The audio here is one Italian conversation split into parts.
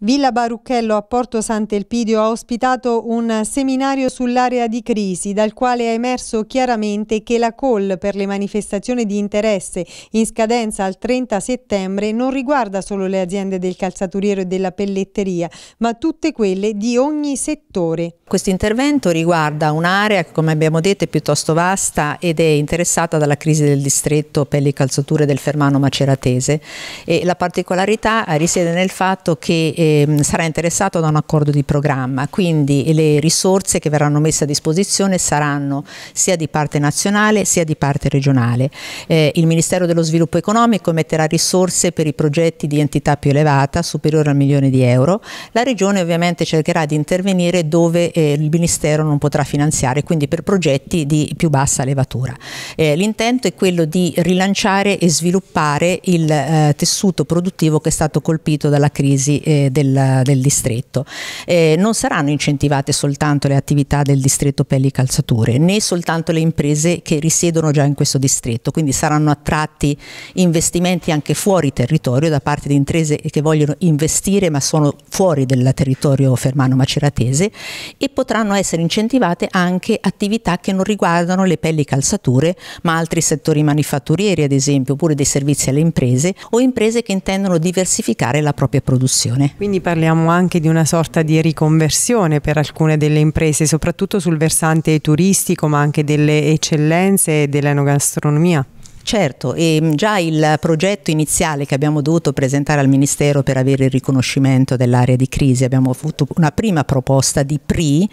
Villa Barucchello a Porto Sant'Elpidio ha ospitato un seminario sull'area di crisi dal quale è emerso chiaramente che la call per le manifestazioni di interesse in scadenza al 30 settembre non riguarda solo le aziende del calzaturiero e della pelletteria ma tutte quelle di ogni settore. Questo intervento riguarda un'area che come abbiamo detto è piuttosto vasta ed è interessata dalla crisi del distretto per le calzature del Fermano Maceratese e la particolarità risiede nel fatto che eh, Ehm, sarà interessato da un accordo di programma, quindi le risorse che verranno messe a disposizione saranno sia di parte nazionale sia di parte regionale. Eh, il Ministero dello Sviluppo Economico metterà risorse per i progetti di entità più elevata, superiore al milione di euro. La Regione ovviamente cercherà di intervenire dove eh, il Ministero non potrà finanziare, quindi per progetti di più bassa levatura. Eh, l'intento è quello di rilanciare e sviluppare il eh, tessuto produttivo che è stato colpito dalla crisi eh, del, del distretto. Eh, non saranno incentivate soltanto le attività del distretto pelli calzature, né soltanto le imprese che risiedono già in questo distretto, quindi saranno attratti investimenti anche fuori territorio da parte di imprese che vogliono investire ma sono fuori del territorio fermano maceratese e potranno essere incentivate anche attività che non riguardano le pelli calzature ma altri settori manifatturieri ad esempio oppure dei servizi alle imprese o imprese che intendono diversificare la propria produzione. Quindi quindi parliamo anche di una sorta di riconversione per alcune delle imprese, soprattutto sul versante turistico, ma anche delle eccellenze dell'enogastronomia. Certo, e mm, già il progetto iniziale che abbiamo dovuto presentare al Ministero per avere il riconoscimento dell'area di crisi, abbiamo avuto una prima proposta di PRI,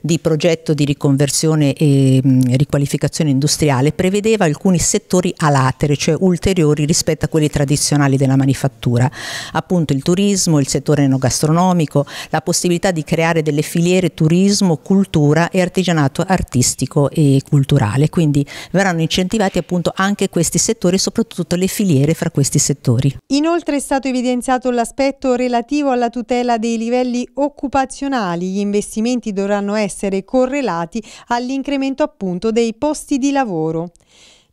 di progetto di riconversione e mh, mm, riqualificazione industriale, prevedeva alcuni settori a latere, cioè ulteriori rispetto a quelli tradizionali della manifattura, appunto il turismo, il settore enogastronomico, la possibilità di creare delle filiere turismo, cultura e artigianato artistico e culturale, quindi verranno incentivati appunto anche questi questi settori e soprattutto le filiere fra questi settori. Inoltre è stato evidenziato l'aspetto relativo alla tutela dei livelli occupazionali. Gli investimenti dovranno essere correlati all'incremento appunto dei posti di lavoro.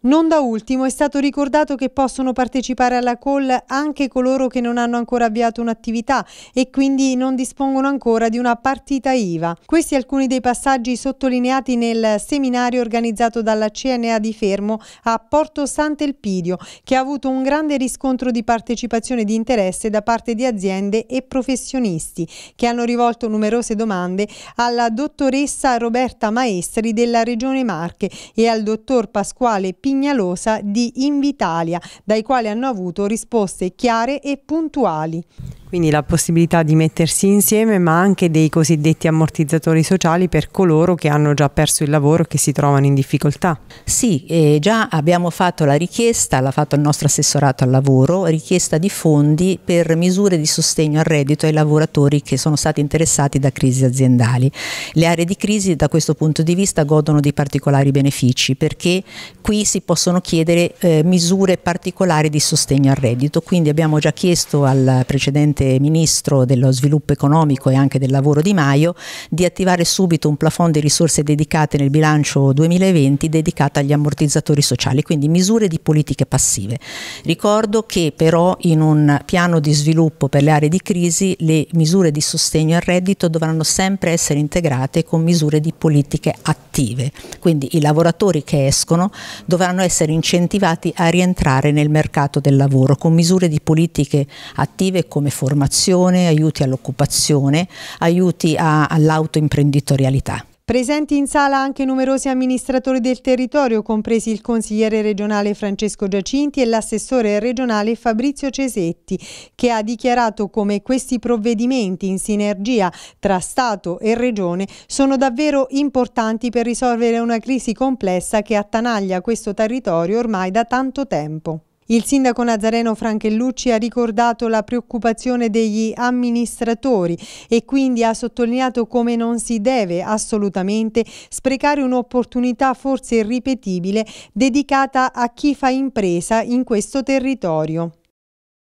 Non da ultimo è stato ricordato che possono partecipare alla call anche coloro che non hanno ancora avviato un'attività e quindi non dispongono ancora di una partita IVA. Questi alcuni dei passaggi sottolineati nel seminario organizzato dalla CNA di Fermo a Porto Sant'Elpidio, che ha avuto un grande riscontro di partecipazione e di interesse da parte di aziende e professionisti, che hanno rivolto numerose domande alla dottoressa Roberta Maestri della Regione Marche e al dottor Pasquale Pignani Vignalosa di Invitalia, dai quali hanno avuto risposte chiare e puntuali. Quindi la possibilità di mettersi insieme ma anche dei cosiddetti ammortizzatori sociali per coloro che hanno già perso il lavoro e che si trovano in difficoltà. Sì, eh, già abbiamo fatto la richiesta, l'ha fatto il nostro assessorato al lavoro, richiesta di fondi per misure di sostegno al reddito ai lavoratori che sono stati interessati da crisi aziendali. Le aree di crisi da questo punto di vista godono di particolari benefici perché qui si si possono chiedere eh, misure particolari di sostegno al reddito. Quindi abbiamo già chiesto al precedente Ministro dello Sviluppo Economico e anche del Lavoro Di Maio di attivare subito un plafond di risorse dedicate nel bilancio 2020 dedicato agli ammortizzatori sociali, quindi misure di politiche passive. Ricordo che però in un piano di sviluppo per le aree di crisi le misure di sostegno al reddito dovranno sempre essere integrate con misure di politiche attive. Quindi i lavoratori che escono dovranno dovranno essere incentivati a rientrare nel mercato del lavoro con misure di politiche attive come formazione, aiuti all'occupazione, aiuti all'autoimprenditorialità. Presenti in sala anche numerosi amministratori del territorio, compresi il consigliere regionale Francesco Giacinti e l'assessore regionale Fabrizio Cesetti, che ha dichiarato come questi provvedimenti in sinergia tra Stato e Regione sono davvero importanti per risolvere una crisi complessa che attanaglia questo territorio ormai da tanto tempo. Il sindaco nazareno Franchellucci ha ricordato la preoccupazione degli amministratori e quindi ha sottolineato come non si deve assolutamente sprecare un'opportunità forse irripetibile dedicata a chi fa impresa in questo territorio.